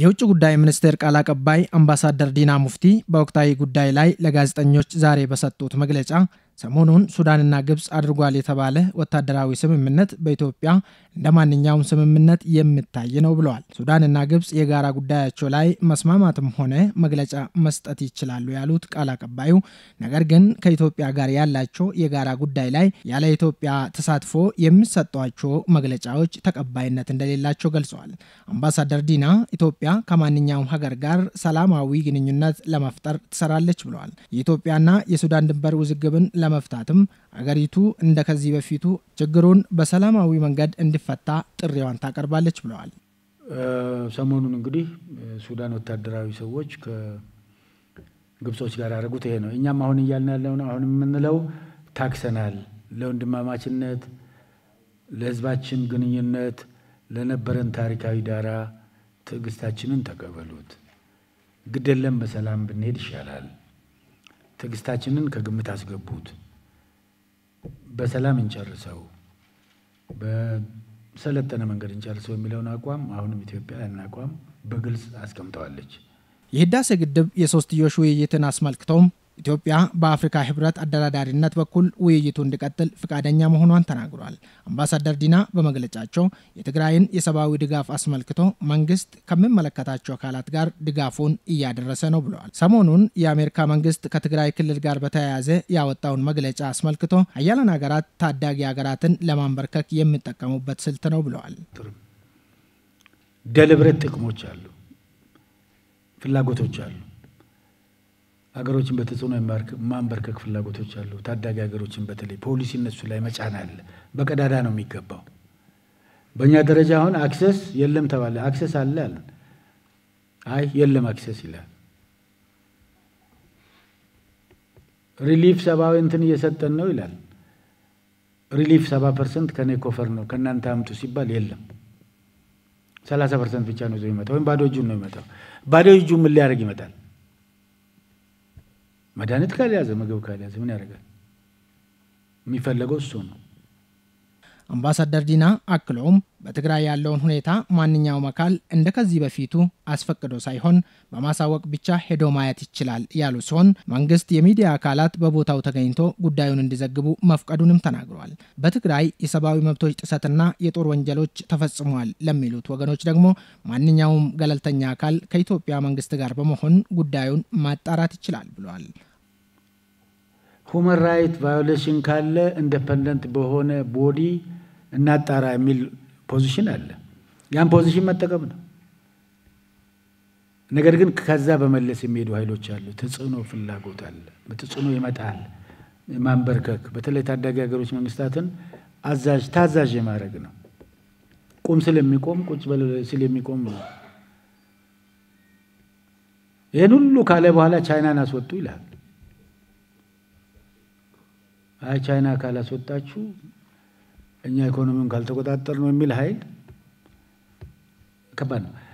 የውጭ ጉዳይ ሚኒስቴር ቃል አቀባይ አምባሳደር ዲና ሙፍቲ በወቅታዊ ጉዳይ ላይ ለጋዜጠኞች ዛሬ በሰጡት መግለጫ ሰሞኑን ሱዳንና ግብፅ አድርጓል የተባለ ወታደራዊ ስምምነት በኢትዮጵያ እንደ ማንኛውም ስምምነት የሚታይ ነው ብለዋል። ሱዳንና ግብፅ የጋራ ጉዳያቸው ላይ መስማማትም ሆነ መግለጫ መስጠት ይችላሉ ያሉት ቃል አቀባዩ፣ ነገር ግን ከኢትዮጵያ ጋር ያላቸው የጋራ ጉዳይ ላይ ያለ ኢትዮጵያ ተሳትፎ የሚሰጧቸው መግለጫዎች ተቀባይነት እንደሌላቸው ገልጸዋል። አምባሳደር ዲና ኢትዮጵያ ከማንኛውም ሀገር ጋር ሰላማዊ ግንኙነት ለመፍጠር ትሰራለች ብለዋል። የኢትዮጵያና የሱዳን ድንበር ውዝግብን ለመፍታትም አገሪቱ እንደ ከዚህ በፊቱ ችግሩን በሰላማዊ መንገድ እንዲፈታ ጥሪዋን ታቀርባለች ብለዋል። ሰሞኑን እንግዲህ ሱዳን ወታደራዊ ሰዎች ከግብጾች ጋር ያደረጉት ይሄ ነው። እኛም አሁን እያልን ያለው አሁን የምንለው ታክሰናል፣ ለወንድማማችነት፣ ለህዝባችን ግንኙነት፣ ለነበረን ታሪካዊ ዳራ ትዕግስታችንን ተቀበሉት። ግድ የለም በሰላም ብንሄድ ይሻላል። ትዕግስታችንን ከግምት አስገቡት። በሰላም እንጨርሰው፣ በሰለጠነ መንገድ እንጨርሰው የሚለውን አቋም አሁንም ኢትዮጵያ ያን አቋም በግልጽ አስቀምጠዋለች። የህዳሴ ግድብ የሶስትዮሽ ውይይትን አስመልክተውም? ኢትዮጵያ በአፍሪካ ህብረት አደራዳሪነት በኩል ውይይቱ እንዲቀጥል ፈቃደኛ መሆኗን ተናግሯል። አምባሳደር ዲና በመግለጫቸው የትግራይን የሰብአዊ ድጋፍ አስመልክቶ መንግስት ከሚመለከታቸው አካላት ጋር ድጋፉን እያደረሰ ነው ብለዋል። ሰሞኑን የአሜሪካ መንግስት ከትግራይ ክልል ጋር በተያያዘ ያወጣውን መግለጫ አስመልክቶ አያለን ሀገራት ታዳጊ ሀገራትን ለማንበርከክ የሚጠቀሙበት ስልት ነው ብለዋል። ደልብረት ጥቅሞች አሉ፣ ፍላጎቶች አሉ ሀገሮችን በተጽዕኖ የማንበርከክ ፍላጎቶች አሉ። ታዳጊ ሀገሮችን በተለይ ፖሊሲ እነሱ ላይ መጫን አለ። በቀዳዳ ነው የሚገባው። በእኛ ደረጃ አሁን አክሰስ የለም ተባለ። አክሰስ አለ አለ። አይ የለም አክሰስ ይላል። ሪሊፍ ሰብአዊ እንትን እየሰጠን ነው ይላል። ሪሊፍ ሰባ ፐርሰንት ከኔ ኮፈር ነው ከእናንተ አምጡ ሲባል የለም ሰላሳ ፐርሰንት ብቻ ነው ይዞ ይመጣ ወይም ባዶ እጁን ነው ይመጣው። ባዶ እጁ ምን ሊያደርግ ይመጣል? መድኃኒት ካልያዘ ምግብ ካልያዘ ምን ያደርጋል? የሚፈለገው እሱ ነው። አምባሳደር ዲና አክለውም በትግራይ ያለውን ሁኔታ ማንኛውም አካል እንደ ከዚህ በፊቱ አስፈቅዶ ሳይሆን በማሳወቅ ብቻ ሄዶ ማየት ይችላል ያሉ ሲሆን መንግስት የሚዲያ አካላት በቦታው ተገኝቶ ጉዳዩን እንዲዘግቡ መፍቀዱንም ተናግሯል። በትግራይ የሰብአዊ መብቶች ጥሰትና የጦር ወንጀሎች ተፈጽሟል ለሚሉት ወገኖች ደግሞ ማንኛውም ገለልተኛ አካል ከኢትዮጵያ መንግስት ጋር በመሆን ጉዳዩን ማጣራት ይችላል ብሏል። ሁመን ራይት ቫዮሌሽን ካለ ኢንዲፐንደንት በሆነ ቦዲ እናጣራ የሚል ፖዚሽን አለ። ያን ፖዚሽን መጠቀም ነው። ነገር ግን ከዛ በመለስ የሚሄዱ ኃይሎች አሉ። ተጽዕኖ ፍላጎት አለ። በተጽዕኖ ይመጣል። ማንበርከክ፣ በተለይ ታዳጊ ሀገሮች መንግስታትን አዛዥ ታዛዥ የማድረግ ነው። ቁም ስል የሚቆም ቁጭ በል ስል የሚቆም ነው። ይህን ሁሉ ካለ በኋላ ቻይናን አስወጡ ይላል። አይ ቻይና ካላስወጣችሁ में गलत को दातर में मिल है कब